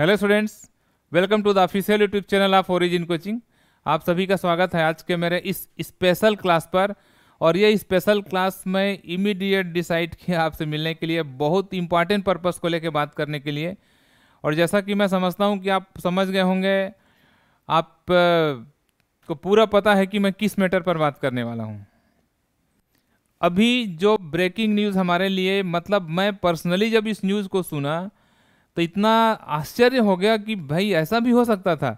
hello students welcome to the official YouTube channel of Origin coaching आप सभी का स्वागत है आज के मेरे इस स्पेशल क्लास पर और ये स्पेशल क्लास मैं इमीडिएट डिसाइड किया आपसे मिलने के लिए बहुत इंपॉर्टेंट पर्पस को लेकर बात करने के लिए और जैसा कि मैं समझता हूँ कि आप समझ गए होंगे आप को पूरा पता है कि मैं किस मैटर पर बात करने वाला हूँ अभी जो ब्रेकिंग न्यूज़ हमारे लिए मतलब मैं पर्सनली जब इस न्यूज़ को सुना तो इतना आश्चर्य हो गया कि भाई ऐसा भी हो सकता था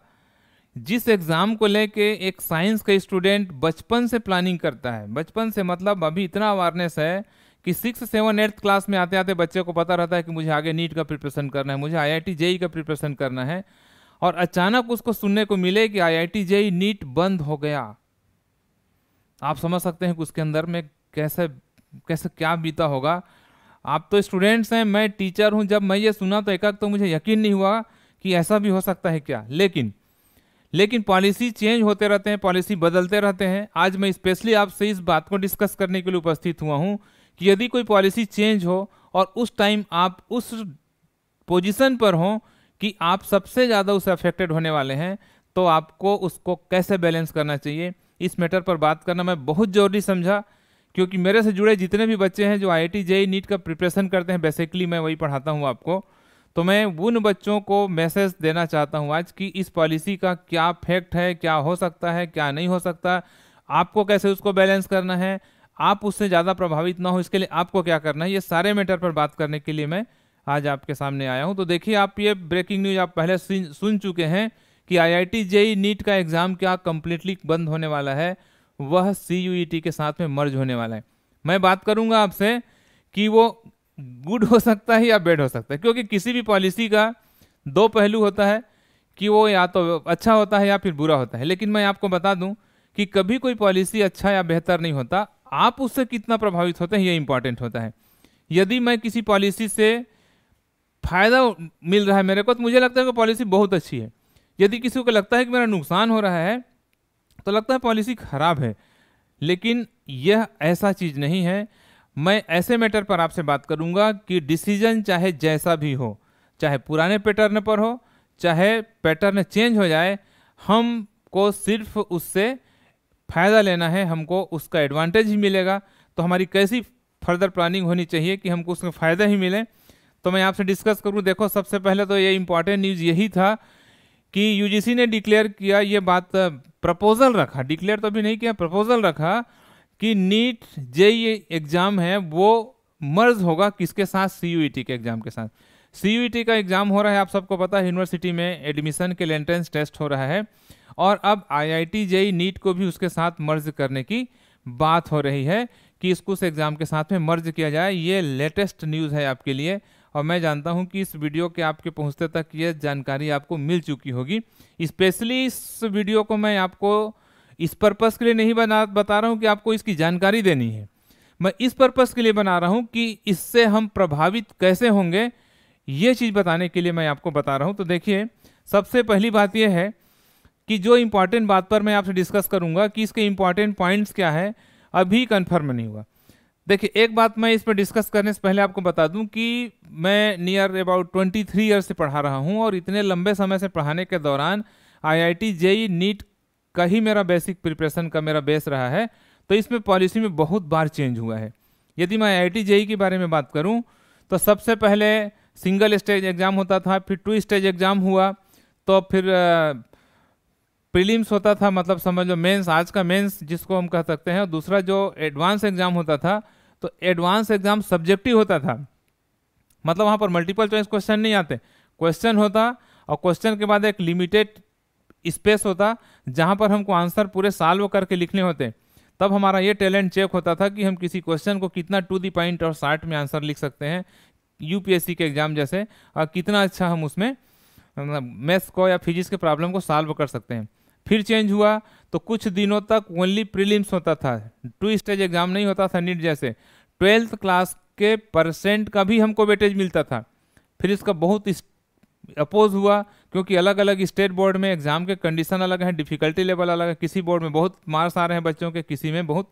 जिस एग्ज़ाम को लेके एक साइंस का स्टूडेंट बचपन से प्लानिंग करता है बचपन से मतलब अभी इतना अवेयरनेस है कि सिक्स सेवन एट्थ क्लास में आते आते बच्चे को पता रहता है कि मुझे आगे नीट का प्रिपरेशन करना है मुझे आई आई जेई का प्रिपरेशन करना है और अचानक उसको सुनने को मिले कि आई आई जेई नीट बंद हो गया आप समझ सकते हैं कि उसके अंदर में कैसे कैसे क्या बीता होगा आप तो स्टूडेंट्स हैं मैं टीचर हूं जब मैं ये सुना तो एक तो मुझे यकीन नहीं हुआ कि ऐसा भी हो सकता है क्या लेकिन लेकिन पॉलिसी चेंज होते रहते हैं पॉलिसी बदलते रहते हैं आज मैं स्पेशली आपसे इस बात को डिस्कस करने के लिए उपस्थित हुआ हूँ कि यदि कोई पॉलिसी चेंज हो और उस टाइम आप उस पोजिशन पर हों कि आप सबसे ज़्यादा उससे अफेक्टेड होने वाले हैं तो आपको उसको कैसे बैलेंस करना चाहिए इस मैटर पर बात करना मैं बहुत ज़रूरी समझा क्योंकि मेरे से जुड़े जितने भी बच्चे हैं जो आई आई जेई नीट का प्रिपरेशन करते हैं बेसिकली मैं वही पढ़ाता हूँ आपको तो मैं उन बच्चों को मैसेज देना चाहता हूँ आज कि इस पॉलिसी का क्या फैक्ट है क्या हो सकता है क्या नहीं हो सकता आपको कैसे उसको बैलेंस करना है आप उससे ज़्यादा प्रभावित ना हो इसके लिए आपको क्या करना है ये सारे मैटर पर बात करने के लिए मैं आज आपके सामने आया हूँ तो देखिए आप ये ब्रेकिंग न्यूज आप पहले सुन चुके हैं कि आई आई जेई नीट का एग्ज़ाम क्या कम्प्लीटली बंद होने वाला है वह सी यू e के साथ में मर्ज होने वाला है मैं बात करूंगा आपसे कि वो गुड हो सकता है या बेड हो सकता है क्योंकि किसी भी पॉलिसी का दो पहलू होता है कि वो या तो अच्छा होता है या फिर बुरा होता है लेकिन मैं आपको बता दूं कि कभी कोई पॉलिसी अच्छा या बेहतर नहीं होता आप उससे कितना प्रभावित होते हैं ये इम्पॉर्टेंट होता है यदि मैं किसी पॉलिसी से फ़ायदा मिल रहा है मेरे को तो मुझे लगता है कि पॉलिसी बहुत अच्छी है यदि किसी को लगता है कि मेरा नुकसान हो रहा है तो लगता है पॉलिसी खराब है लेकिन यह ऐसा चीज़ नहीं है मैं ऐसे मैटर पर आपसे बात करूंगा कि डिसीजन चाहे जैसा भी हो चाहे पुराने पैटर्न पर हो चाहे पैटर्न चेंज हो जाए हमको सिर्फ उससे फ़ायदा लेना है हमको उसका एडवांटेज ही मिलेगा तो हमारी कैसी फर्दर प्लानिंग होनी चाहिए कि हमको उसमें फ़ायदा ही मिले तो मैं आपसे डिस्कस करूं देखो सबसे पहले तो ये इम्पॉर्टेंट न्यूज़ यही था कि यूजीसी ने डिक्लेयर किया ये बात प्रपोजल रखा डिक्लेयर तो अभी नहीं किया प्रपोजल रखा कि नीट ये एग्ज़ाम है वो मर्ज होगा किसके साथ सी e के एग्ज़ाम के साथ सी e का एग्ज़ाम हो रहा है आप सबको पता है यूनिवर्सिटी में एडमिशन के लिए एंट्रेंस टेस्ट हो रहा है और अब आईआईटी जेई नीट को भी उसके साथ मर्ज करने की बात हो रही है कि इसको उस एग्ज़ाम के साथ में मर्ज किया जाए ये लेटेस्ट न्यूज़ है आपके लिए और मैं जानता हूं कि इस वीडियो के आपके पहुंचते तक ये जानकारी आपको मिल चुकी होगी स्पेशली इस वीडियो को मैं आपको इस पर्पज़ के लिए नहीं बना बता रहा हूँ कि आपको इसकी जानकारी देनी है मैं इस पर्पज़ के लिए बना रहा हूँ कि इससे हम प्रभावित कैसे होंगे ये चीज़ बताने के लिए मैं आपको बता रहा हूँ तो देखिए सबसे पहली बात यह है कि जो इम्पॉर्टेंट बात पर मैं आपसे डिस्कस करूँगा कि इसके इम्पॉर्टेंट पॉइंट्स क्या है अभी कन्फर्म नहीं हुआ देखिए एक बात मैं इस पर डिस्कस करने से पहले आपको बता दूं कि मैं near about twenty three year से पढ़ा रहा हूं और इतने लंबे समय से पढ़ाने के दौरान आईआईटी आई नीट का ही मेरा बेसिक प्रिपरेशन का मेरा बेस रहा है तो इसमें पॉलिसी में बहुत बार चेंज हुआ है यदि मैं आई आई e के बारे में बात करूँ तो सबसे पहले सिंगल स्टेज एग्ज़ाम होता था फिर टू स्टेज एग्ज़ाम हुआ तो फिर प्रीलिम्स होता था मतलब समझ लो मेंस आज का मेंस जिसको हम कह सकते हैं और दूसरा जो एडवांस एग्ज़ाम होता था तो एडवांस एग्जाम सब्जेक्टिव होता था मतलब वहाँ पर मल्टीपल चॉइस क्वेश्चन नहीं आते क्वेश्चन होता और क्वेश्चन के बाद एक लिमिटेड स्पेस होता जहाँ पर हमको आंसर पूरे वो करके लिखने होते तब हमारा ये टैलेंट चेक होता था कि हम किसी क्वेश्चन को कितना टू दी पॉइंट और शार्ट में आंसर लिख सकते हैं यूपीएससी के एग्ज़ाम जैसे और कितना अच्छा हम उसमें मैथ्स मतलब को या फिजिक्स के प्रॉब्लम को सॉल्व कर सकते हैं फिर चेंज हुआ तो कुछ दिनों तक ओनली प्रीलिम्स होता था टू स्टेज एग्ज़ाम नहीं होता था नीट जैसे ट्वेल्थ क्लास के परसेंट का भी हमको वेटेज मिलता था फिर इसका बहुत इस अपोज हुआ क्योंकि अलग अलग स्टेट बोर्ड में एग्ज़ाम के कंडीशन अलग हैं डिफ़िकल्टी लेवल अलग है किसी बोर्ड में बहुत मार्क्स आ रहे हैं बच्चों के किसी में बहुत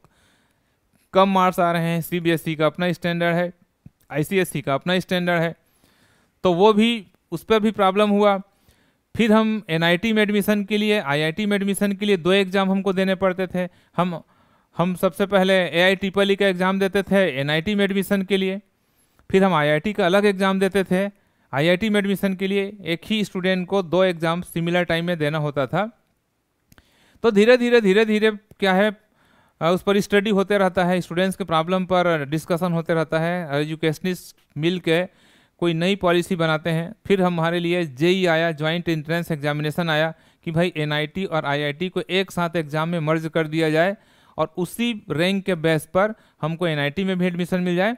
कम मार्क्स आ रहे हैं सीबीएसई e का अपना स्टैंडर्ड है आईसीएसई e का अपना स्टैंडर्ड है तो वो भी उस पर भी प्रॉब्लम हुआ फिर हम एनआईटी में एडमिशन के लिए आईआईटी में एडमिशन के लिए दो एग्ज़ाम हमको देने पड़ते थे हम हम सबसे पहले ए आई ट्रिपल ई का एग्ज़ाम देते थे एन आई टी में एडमिशन के लिए फिर हम आई आई टी का अलग एग्ज़ाम देते थे आई आई टी में एडमिशन के लिए एक ही स्टूडेंट को दो एग्ज़ाम सिमिलर टाइम में देना होता था तो धीरे धीरे धीरे धीरे क्या है उस पर स्टडी होते रहता है स्टूडेंट्स के प्रॉब्लम पर डिस्कशन होते रहता है एजुकेशनिस्ट मिल के कोई नई पॉलिसी बनाते हैं फिर हमारे लिए जेई e आया ज्वाइंट एंट्रेंस एग्जामिनेशन आया कि भाई एनआईटी और आईआईटी को एक साथ एग्ज़ाम में मर्ज कर दिया जाए और उसी रैंक के बेस पर हमको एन में भी एडमिशन मिल जाए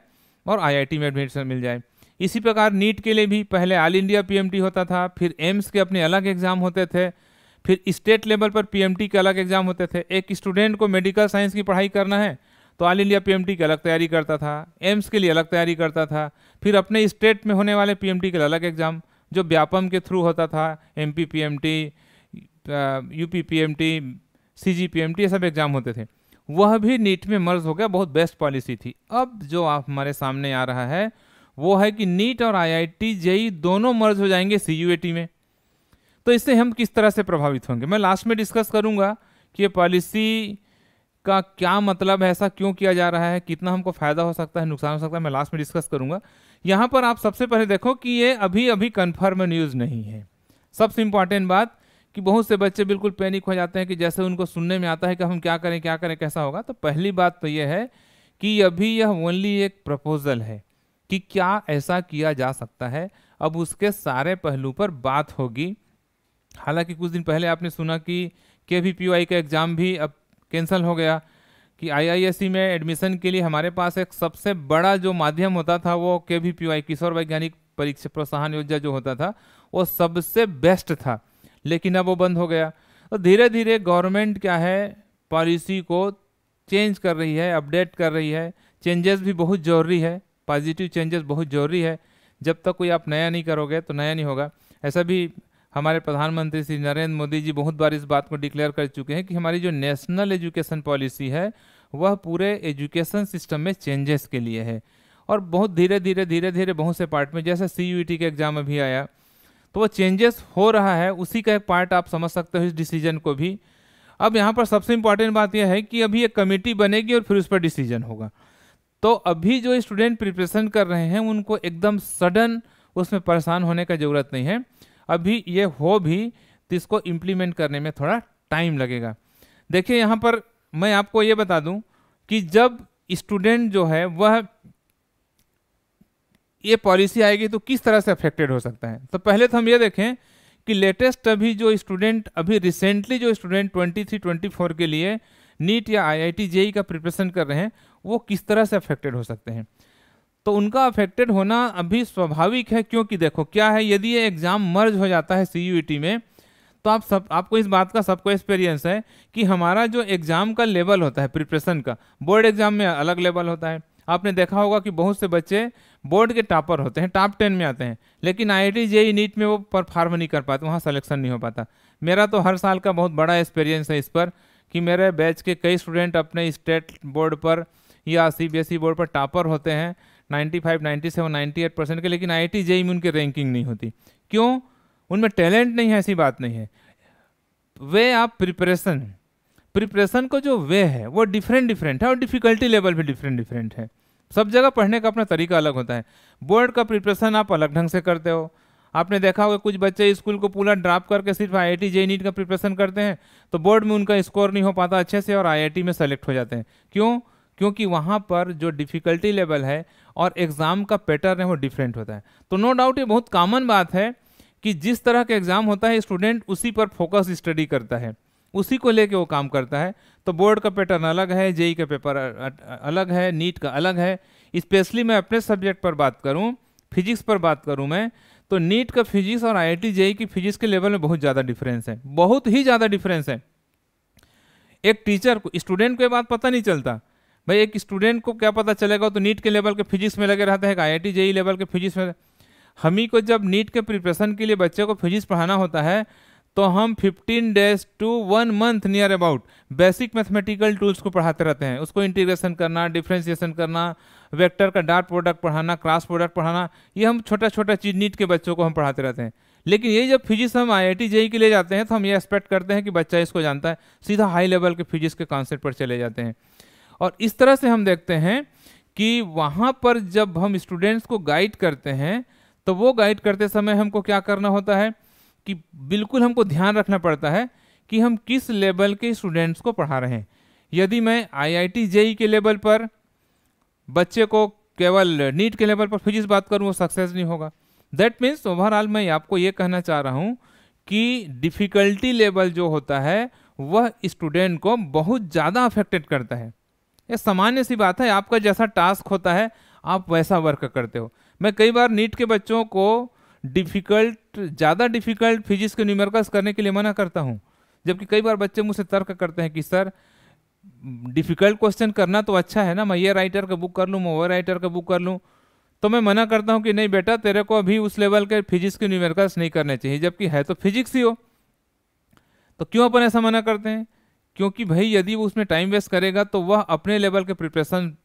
और आई में एडमिशन मिल जाए इसी प्रकार नीट के लिए भी पहले ऑल इंडिया पी होता था फिर एम्स के अपने अलग एग्ज़ाम होते थे फिर स्टेट लेवल पर पीएमटी के अलग एग्ज़ाम होते थे एक स्टूडेंट को मेडिकल साइंस की पढ़ाई करना है तो ऑल इंडिया पीएमटी की अलग तैयारी करता था एम्स के लिए अलग तैयारी करता था फिर अपने स्टेट में होने वाले पीएमटी के अलग एग्ज़ाम जो व्यापम के थ्रू होता था M P P M T U P P M T C G P M T ये सब एग्ज़ाम होते थे वह भी नीट में मर्ज हो गया बहुत बेस्ट पॉलिसी थी अब जो आप हमारे सामने आ रहा है वो है कि नीट और आईआईटी आई e, दोनों मर्ज हो जाएंगे सी में तो इससे हम किस तरह से प्रभावित होंगे मैं लास्ट में डिस्कस करूंगा कि ये पॉलिसी का क्या मतलब है ऐसा क्यों किया जा रहा है कितना हमको फ़ायदा हो सकता है नुकसान हो सकता है मैं लास्ट में डिस्कस करूंगा यहाँ पर आप सबसे पहले देखो कि ये अभी अभी कन्फर्म न्यूज़ नहीं है सबसे इम्पॉर्टेंट बात कि बहुत से बच्चे बिल्कुल पैनिक हो जाते हैं कि जैसे उनको सुनने में आता है कि हम क्या करें क्या करें कैसा होगा तो पहली बात तो यह है कि अभी यह ओनली एक प्रपोजल है कि क्या ऐसा किया जा सकता है अब उसके सारे पहलू पर बात होगी हालांकि कुछ दिन पहले आपने सुना कि के वी पी का एग्ज़ाम भी अब कैंसिल हो गया कि सी e में एडमिशन के लिए हमारे पास एक सबसे बड़ा जो माध्यम होता था वो के वी पी किशोर वैज्ञानिक परीक्षा प्रोत्साहन योजना जो होता था वो सबसे बेस्ट था लेकिन अब वो बंद हो गया तो धीरे धीरे गवर्नमेंट क्या है पॉलिसी को चेंज कर रही है अपडेट कर रही है चेंजेस भी बहुत ज़रूरी है पॉजिटिव चेंजेस बहुत ज़रूरी है जब तक कोई आप नया नहीं करोगे तो नया नहीं होगा ऐसा भी हमारे प्रधानमंत्री श्री नरेंद्र मोदी जी बहुत बार इस बात को डिक्लेयर कर चुके हैं कि हमारी जो नेशनल एजुकेशन पॉलिसी है वह पूरे एजुकेशन सिस्टम में चेंजेस के लिए है और बहुत धीरे धीरे धीरे धीरे बहुत से पार्ट में जैसे सी e के एग्ज़ाम अभी आया तो वो चेंजेस हो रहा है उसी का एक पार्ट आप समझ सकते हो इस डिसीजन को भी अब यहाँ पर सबसे इम्पॉर्टेंट बात यह है कि अभी एक कमेटी बनेगी और फिर उस पर डिसीजन होगा तो अभी जो स्टूडेंट प्रिपरेशन कर रहे हैं उनको एकदम सडन उसमें परेशान होने का ज़रूरत नहीं है अभी ये हो भी तो इसको इम्प्लीमेंट करने में थोड़ा टाइम लगेगा देखिए यहाँ पर मैं आपको ये बता दूँ कि जब स्टूडेंट जो है वह ये पॉलिसी आएगी तो किस तरह से अफेक्टेड हो सकता है तो पहले तो हम ये देखें कि लेटेस्ट अभी जो स्टूडेंट अभी रिसेंटली जो student twenty three twenty four के लिए नीट या आई आई टी जेई का प्रिपरेशन कर रहे हैं वो किस तरह से अफेक्टेड हो सकते हैं तो उनका अफेक्टेड होना अभी स्वाभाविक है क्योंकि देखो क्या है यदि ये एग्ज़ाम मर्ज हो जाता है सी यू टी में तो आप सब आपको इस बात का सबको एक्सपीरियंस है कि हमारा जो एग्ज़ाम का लेवल होता है प्रिपरेशन का बोर्ड एग्ज़ाम में अलग लेवल होता है आपने देखा होगा कि बहुत से बच्चे बोर्ड के टॉपर होते हैं टॉप टेन में आते हैं लेकिन आई आई जेई नीट में वो परफॉर्म नहीं कर पाते वहाँ सलेक्शन नहीं हो पाता मेरा तो हर साल का बहुत बड़ा एक्सपीरियंस है इस पर कि मेरे बैच के कई स्टूडेंट अपने स्टेट बोर्ड पर या सी बोर्ड e पर टॉपर होते हैं 95, 97, 98 परसेंट के लेकिन आई आई e में उनकी रैंकिंग नहीं होती क्यों उनमें टैलेंट नहीं है ऐसी बात नहीं है वे आप प्रिपरेशन प्रिपरेशन को जो वे है वो डिफरेंट डिफरेंट है और डिफ़िकल्टी लेवल भी डिफरेंट डिफरेंट है सब जगह पढ़ने का अपना तरीका अलग होता है बोर्ड का प्रिपरेशन आप अलग ढंग से करते हो आपने देखा होगा कुछ बच्चे स्कूल को पूरा ड्राप करके सिर्फ आई आई जे नीट का प्रिपरेशन करते हैं तो बोर्ड में उनका स्कोर नहीं हो पाता अच्छे से और आई में सेलेक्ट हो जाते हैं क्यों क्योंकि वहाँ पर जो डिफ़िकल्टी लेवल है और एग्ज़ाम का पैटर्न है वो डिफरेंट होता है तो नो डाउट ये बहुत कॉमन बात है कि जिस तरह का एग्ज़ाम होता है स्टूडेंट उसी पर फोकस स्टडी करता है उसी को लेके वो काम करता है तो बोर्ड का पैटर्न अलग है जेई का पेपर अलग है नीट का अलग है स्पेशली मैं अपने सब्जेक्ट पर बात करूँ फिजिक्स पर बात करूँ मैं तो नीट का फिजिक्स और आई आई जेई की फिजिक्स के लेवल में बहुत ज़्यादा डिफरेंस है बहुत ही ज़्यादा डिफरेंस है एक टीचर को स्टूडेंट को ये बात पता नहीं चलता भाई एक स्टूडेंट को क्या पता चलेगा तो नीट के लेवल के फिजिक्स में लगे रहते हैं आई आई जेई लेवल के फिजिक्स में हम ही को जब नीट के प्रिपरेशन के लिए बच्चे को फिजिक्स पढ़ाना होता है तो हम 15 days to one month near about basic mathematical tools को पढ़ाते रहते हैं उसको इंटीग्रेशन करना डिफ्रेंसिएशन करना वेक्टर का डार्ट प्रोडक्ट पढ़ाना क्रॉस प्रोडक्ट पढ़ाना ये हम छोटा छोटा चीज नीट के बच्चों को हम पढ़ाते रहते हैं लेकिन ये जब फिजिक्स हम आई आई जेई के लिए जाते हैं तो हम ये एक्सपेक्ट करते हैं कि बच्चा इसको जानता है सीधा हाई लेवल के फिजिक्स के कॉन्सेप्ट पर चले जाते हैं और इस तरह से हम देखते हैं कि वहाँ पर जब हम स्टूडेंट्स को गाइड करते हैं तो वो गाइड करते समय हमको क्या करना होता है कि बिल्कुल हमको ध्यान रखना पड़ता है कि हम किस लेवल के स्टूडेंट्स को पढ़ा रहे हैं यदि मैं आई आई टी जेई के लेवल पर बच्चे को केवल नीट के लेवल पर फिजिक्स बात करूँ वो सक्सेस नहीं होगा दैट मीन्स ओवरऑल मैं आपको ये कहना चाह रहा हूँ कि डिफ़िकल्टी लेवल जो होता है वह स्टूडेंट को बहुत ज़्यादा अफेक्टेड करता है ये सामान्य सी बात है आपका जैसा टास्क होता है आप वैसा वर्क करते हो मैं कई बार नीट के बच्चों को डिफ़िकल्ट ज़्यादा डिफ़िकल्ट फिजिक्स के न्यूमेरिकल्स करने के लिए मना करता हूँ जबकि कई बार बच्चे मुझसे तर्क करते हैं कि सर डिफ़िकल्ट क्वेश्चन करना तो अच्छा है ना मैं ये राइटर का बुक कर लूँ मैं वो राइटर का बुक कर लूँ तो मैं मना करता हूँ कि नहीं बेटा तेरे को अभी उस लेवल के फिजिक्स के न्यूमेरिकल्स नहीं करने चाहिए जबकि है तो फिजिक्स ही हो तो क्यों अपन ऐसा मना करते हैं क्योंकि भाई यदि वो उसमें टाइम वेस्ट करेगा तो वह अपने लेवल के प्रिपरेशन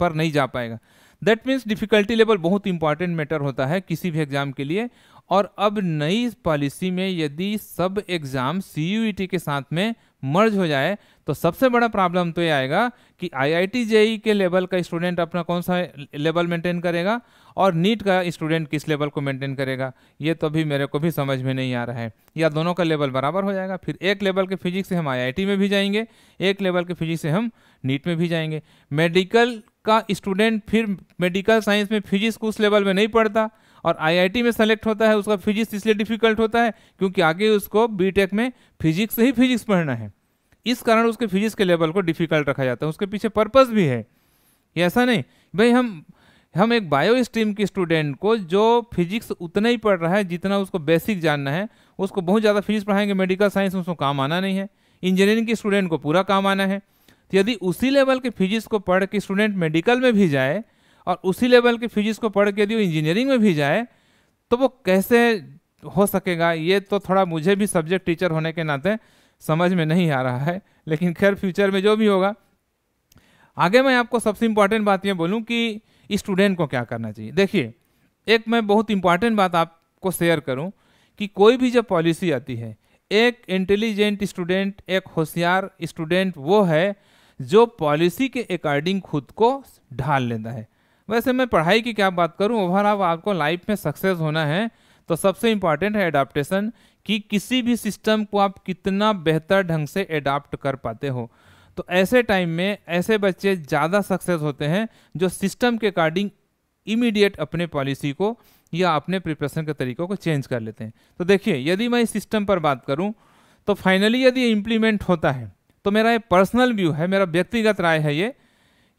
पर नहीं जा पाएगा दैट मीन्स डिफ़िकल्टी लेवल बहुत इंपॉर्टेंट मैटर होता है किसी भी एग्ज़ाम के लिए और अब नई पॉलिसी में यदि सब एग्ज़ाम सी e के साथ में मर्ज हो जाए तो सबसे बड़ा प्रॉब्लम तो ये आएगा कि आई आई e के लेवल का स्टूडेंट अपना कौन सा लेवल मेंटेन करेगा और नीट का स्टूडेंट किस लेवल को मेंटेन करेगा ये तो अभी मेरे को भी समझ में नहीं आ रहा है या दोनों का लेवल बराबर हो जाएगा फिर एक लेवल के फिजिक्स से हम आई में भी जाएंगे एक लेवल के फिजिक्स से हम नीट में भी जाएंगे मेडिकल का स्टूडेंट फिर मेडिकल साइंस में फिजिक्स उस लेवल में नहीं पढ़ता और आईआईटी में सेलेक्ट होता है उसका फिजिक्स इसलिए डिफिकल्ट होता है क्योंकि आगे उसको बीटेक में फिजिक्स से ही फिजिक्स पढ़ना है इस कारण उसके फिजिक्स के लेवल को डिफिकल्ट रखा जाता है उसके पीछे पर्पज़ भी है ऐसा नहीं भाई हम हम एक बायो स्ट्रीम के स्टूडेंट को जो फिजिक्स उतना ही पढ़ रहा है जितना उसको बेसिक जानना है उसको बहुत ज़्यादा फिजिक्स पढ़ाएंगे मेडिकल साइंस में उसको काम आना नहीं है इंजीनियरिंग के स्टूडेंट को पूरा काम आना है तो यदि उसी लेवल के फिजिक्स को पढ़ के स्टूडेंट मेडिकल में भी जाए और उसी लेवल के फिजिक्स को पढ़ के यदि वो इंजीनियरिंग में भी जाए तो वो कैसे हो सकेगा ये तो थोड़ा मुझे भी सब्जेक्ट टीचर होने के नाते समझ में नहीं आ रहा है लेकिन खैर फ्यूचर में जो भी होगा आगे मैं आपको सबसे इम्पॉर्टेंट बात यह बोलूँ कि स्टूडेंट को क्या करना चाहिए देखिए एक मैं बहुत इम्पॉर्टेंट बात आपको शेयर करूँ कि कोई भी जब पॉलिसी आती है एक इंटेलिजेंट स्टूडेंट एक होशियार स्टूडेंट वो है जो पॉलिसी के अकॉर्डिंग खुद को ढाल लेता है वैसे मैं पढ़ाई की क्या बात करूं ओवरऑल आपको लाइफ में सक्सेस होना है तो सबसे इम्पॉर्टेंट है एडाप्टेशन कि किसी भी सिस्टम को आप कितना बेहतर ढंग से एडाप्ट कर पाते हो तो ऐसे टाइम में ऐसे बच्चे ज़्यादा सक्सेस होते हैं जो सिस्टम के अकॉर्डिंग इमीडिएट अपने पॉलिसी को या अपने प्रिपरेशन के तरीक़ों को चेंज कर लेते हैं तो देखिए यदि मैं इस सिस्टम पर बात करूं तो फाइनली यदि इम्प्लीमेंट होता है तो मेरा ये पर्सनल व्यू है मेरा व्यक्तिगत राय है ये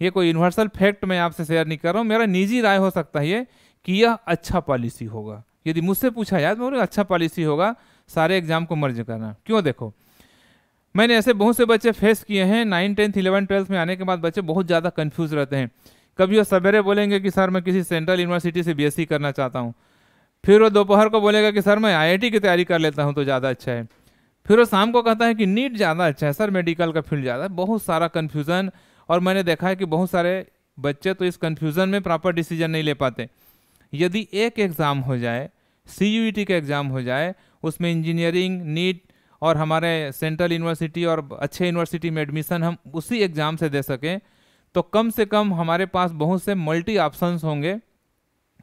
ये कोई यूनिवर्सल फैक्ट मैं आपसे शेयर नहीं कर रहा हूँ मेरा निजी राय हो सकता है ये कि यह अच्छा पॉलिसी होगा यदि मुझसे पूछा जाए तो बोलूँगा अच्छा पॉलिसी होगा सारे एग्जाम को मर्ज करना क्यों देखो मैंने ऐसे बहुत से बच्चे फेस किए हैं नाइन टेंथ इलेवन ट्वेल्थ में आने के बाद बच्चे बहुत ज़्यादा कन्फ्यूज रहते हैं कभी वो सवेरे बोलेंगे कि सर मैं किसी सेंट्रल यूनिवर्सिटी से बी करना चाहता हूँ फिर वो दोपहर को बोलेगा कि सर मैं आई की तैयारी कर लेता हूँ तो ज़्यादा अच्छा है फिर वो शाम को कहता है कि नीट ज़्यादा अच्छा है सर मेडिकल का फील्ड ज़्यादा है बहुत सारा कन्फ्यूज़न और मैंने देखा है कि बहुत सारे बच्चे तो इस कन्फ्यूज़न में प्रॉपर डिसीजन नहीं ले पाते यदि एक एग्ज़ाम हो जाए सी e का एग्ज़ाम हो जाए उसमें इंजीनियरिंग नीट और हमारे सेंट्रल यूनिवर्सिटी और अच्छे यूनिवर्सिटी में एडमिशन हम उसी एग्ज़ाम से दे सकें तो कम से कम हमारे पास बहुत से मल्टी ऑप्शंस होंगे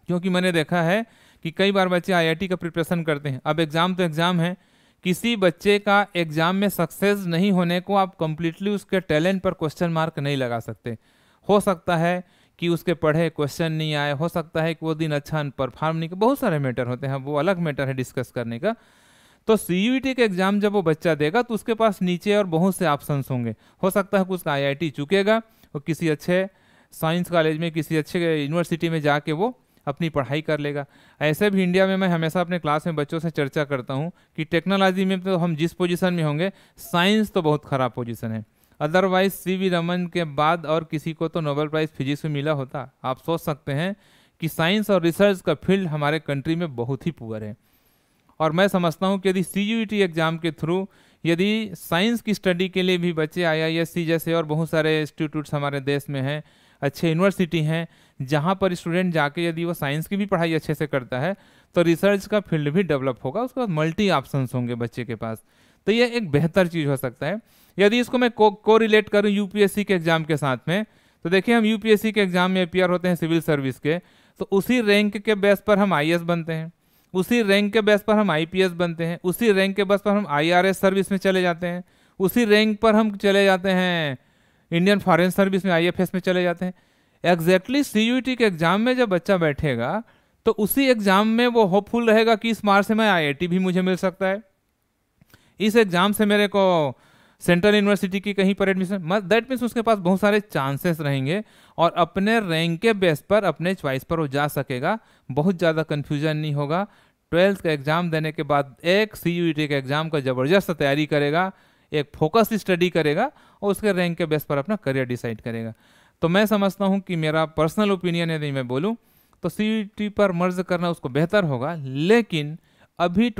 क्योंकि मैंने देखा है कि कई बार बच्चे आईआईटी का प्रिपरेशन करते हैं अब एग्ज़ाम तो एग्ज़ाम है किसी बच्चे का एग्ज़ाम में सक्सेस नहीं होने को आप कम्प्लीटली उसके टैलेंट पर क्वेश्चन मार्क नहीं लगा सकते हो सकता है कि उसके पढ़े क्वेश्चन नहीं आए हो सकता है कि वो दिन अच्छा परफॉर्म नहीं कर बहुत सारे मैटर होते हैं वो अलग मैटर है डिस्कस करने का तो सी का एग्ज़ाम जब वो बच्चा देगा तो उसके पास नीचे और बहुत से ऑप्शन होंगे हो सकता है कि उसका आई चुकेगा और किसी अच्छे साइंस कॉलेज में किसी अच्छे यूनिवर्सिटी में जाके वो अपनी पढ़ाई कर लेगा ऐसे भी इंडिया में मैं हमेशा अपने क्लास में बच्चों से चर्चा करता हूँ कि टेक्नोलॉजी में तो हम जिस पोजिशन में होंगे साइंस तो बहुत ख़राब पोजिशन है अदरवाइज सी वी रमन के बाद और किसी को तो नोबेल प्राइज़ फिजिक्स में मिला होता आप सोच सकते हैं कि साइंस और रिसर्च का फील्ड हमारे कंट्री में बहुत ही पुअर है और मैं समझता हूँ कि यदि सी एग्ज़ाम e के थ्रू यदि साइंस की स्टडी के लिए भी बच्चे आई आई जैसे और बहुत सारे इंस्टीट्यूट्स हमारे देश में हैं अच्छे यूनिवर्सिटी हैं जहाँ पर स्टूडेंट जाके यदि वो साइंस की भी पढ़ाई अच्छे से करता है तो रिसर्च का फील्ड भी डेवलप होगा उसके बाद मल्टी ऑप्शन होंगे बच्चे के पास तो ये एक बेहतर चीज़ हो सकता है यदि इसको मैं को, को रिलेट करूँ यू के एग्ज़ाम के साथ में तो देखिए हम यू के एग्ज़ाम में अपियर होते हैं सिविल सर्विस के तो उसी रैंक के बेस पर हम आई बनते हैं उसी रैंक के बेस पर हम आई बनते हैं उसी रैंक के बेस पर हम आई सर्विस में चले जाते हैं उसी रैंक पर हम चले जाते हैं इंडियन फॉरेन सर्विस में आई में चले जाते हैं एग्जैक्टली सी यू के एग्जाम में जब बच्चा बैठेगा तो उसी एग्जाम में वो होपफुल रहेगा कि इस मार से मैं आई भी मुझे मिल सकता है इस एग्जाम से मेरे को सेंट्रल यूनिवर्सिटी की कहीं पर एडमिशन दैट मीन्स उसके पास बहुत सारे चांसेस रहेंगे और अपने रैंक के बेस पर अपने च्वाइस पर वो जा सकेगा बहुत ज़्यादा कन्फ्यूजन नहीं होगा ट्वेल्थ का एग्ज़ाम देने के बाद एक सी यू e के एग्ज़ाम का ज़बरदस्त तैयारी करेगा एक फोकस स्टडी करेगा और उसके रैंक के बेस पर अपना करियर डिसाइड करेगा तो मैं समझता हूँ कि मेरा पर्सनल ओपिनियन यदि मैं बोलूँ तो सी e पर मर्ज करना उसको बेहतर होगा लेकिन अभी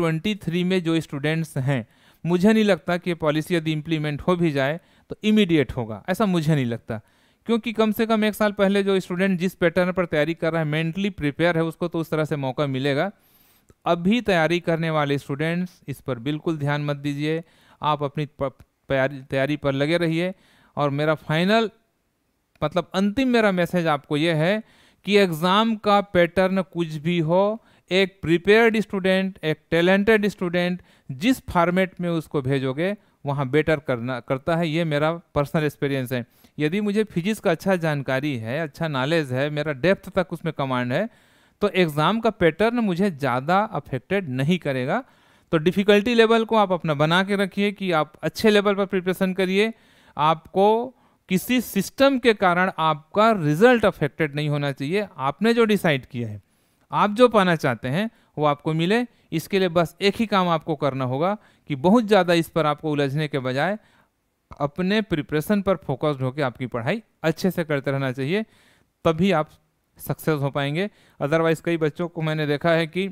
थ्री में जो स्टूडेंट्स हैं मुझे नहीं लगता कि पॉलिसी यदि इम्प्लीमेंट हो भी जाए तो इमीडिएट होगा ऐसा मुझे नहीं लगता क्योंकि कम से कम एक साल पहले जो स्टूडेंट जिस पैटर्न पर तैयारी कर रहा है मेंटली प्रिपेयर है उसको तो उस तरह से मौका मिलेगा अभी तैयारी करने वाले स्टूडेंट्स इस पर बिल्कुल ध्यान मत दीजिए आप अपनी तैयारी पर लगे रहिए और मेरा फाइनल मतलब अंतिम मेरा मैसेज आपको यह है कि एग्ज़ाम का पैटर्न कुछ भी हो एक प्रिपेयर्ड स्टूडेंट एक टैलेंटेड स्टूडेंट जिस फॉर्मेट में उसको भेजोगे वहाँ बेटर करना करता है ये मेरा पर्सनल एक्सपीरियंस है यदि मुझे फिजिक्स का अच्छा जानकारी है अच्छा नॉलेज है मेरा डेप्थ तक उसमें कमांड है तो एग्ज़ाम का पैटर्न मुझे ज़्यादा अफेक्टेड नहीं करेगा तो डिफ़िकल्टी लेवल को आप अपना बना के रखिए कि आप अच्छे लेवल पर प्रिपरेशन करिए आपको किसी सिस्टम के कारण आपका रिजल्ट अफेक्टेड नहीं होना चाहिए आपने जो डिसाइड किया है आप जो पाना चाहते हैं वो आपको मिले इसके लिए बस एक ही काम आपको करना होगा कि बहुत ज़्यादा इस पर आपको उलझने के बजाय अपने प्रिपरेशन पर फोकस्ड होकर आपकी पढ़ाई अच्छे से करते रहना चाहिए तभी आप सक्सेस हो पाएंगे अदरवाइज़ कई बच्चों को मैंने देखा है कि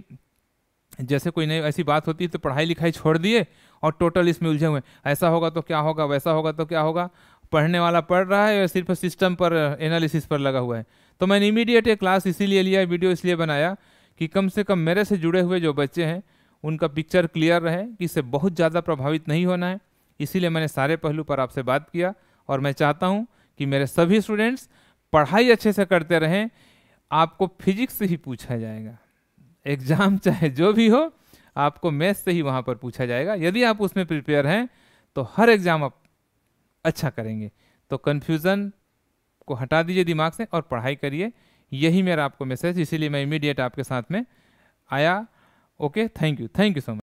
जैसे कोई नई ऐसी बात होती है तो पढ़ाई लिखाई छोड़ दिए और टोटल इसमें उलझे हुए ऐसा होगा तो क्या होगा वैसा होगा तो क्या होगा पढ़ने वाला पढ़ रहा है या सिर्फ सिस्टम पर एनालिसिस uh, पर लगा हुआ है तो मैंने इमीडिएट ये क्लास इसीलिए लिया वीडियो इसलिए बनाया कि कम से कम मेरे से जुड़े हुए जो बच्चे हैं उनका पिक्चर क्लियर रहे कि इससे बहुत ज़्यादा प्रभावित नहीं होना है इसीलिए मैंने सारे पहलू पर आपसे बात किया और मैं चाहता हूँ कि मेरे सभी स्टूडेंट्स पढ़ाई अच्छे से करते रहें आपको फिजिक्स से ही पूछा जाएगा एग्ज़ाम चाहे जो भी हो आपको मैथ से ही वहाँ पर पूछा जाएगा यदि आप उसमें प्रिपेयर हैं तो हर एग्ज़ाम आप अच्छा करेंगे तो कन्फ्यूज़न को हटा दीजिए दिमाग से और पढ़ाई करिए यही मेरा आपको मैसेज इसीलिए मैं इमीडिएट आपके साथ में आया okay thank you thank you so much